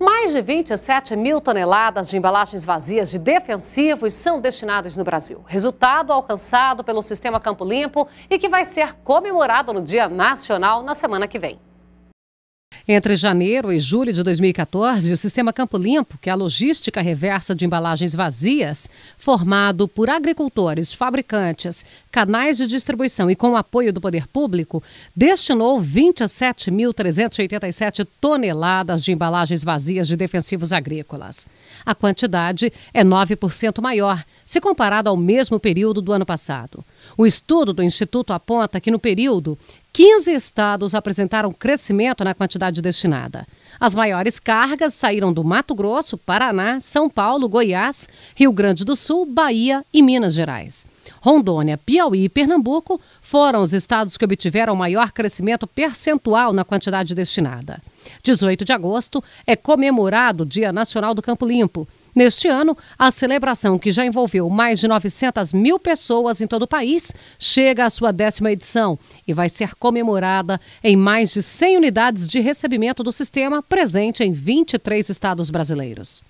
Mais de 27 mil toneladas de embalagens vazias de defensivos são destinadas no Brasil. Resultado alcançado pelo Sistema Campo Limpo e que vai ser comemorado no Dia Nacional na semana que vem. Entre janeiro e julho de 2014, o sistema Campo Limpo, que é a logística reversa de embalagens vazias, formado por agricultores, fabricantes, canais de distribuição e com o apoio do poder público, destinou 27.387 toneladas de embalagens vazias de defensivos agrícolas. A quantidade é 9% maior se comparada ao mesmo período do ano passado. O estudo do Instituto aponta que no período 15 estados apresentaram crescimento na quantidade destinada. As maiores cargas saíram do Mato Grosso, Paraná, São Paulo, Goiás, Rio Grande do Sul, Bahia e Minas Gerais. Rondônia, Piauí e Pernambuco foram os estados que obtiveram maior crescimento percentual na quantidade destinada. 18 de agosto é comemorado o Dia Nacional do Campo Limpo. Neste ano, a celebração, que já envolveu mais de 900 mil pessoas em todo o país, chega à sua décima edição e vai ser comemorada em mais de 100 unidades de recebimento do sistema, presente em 23 estados brasileiros.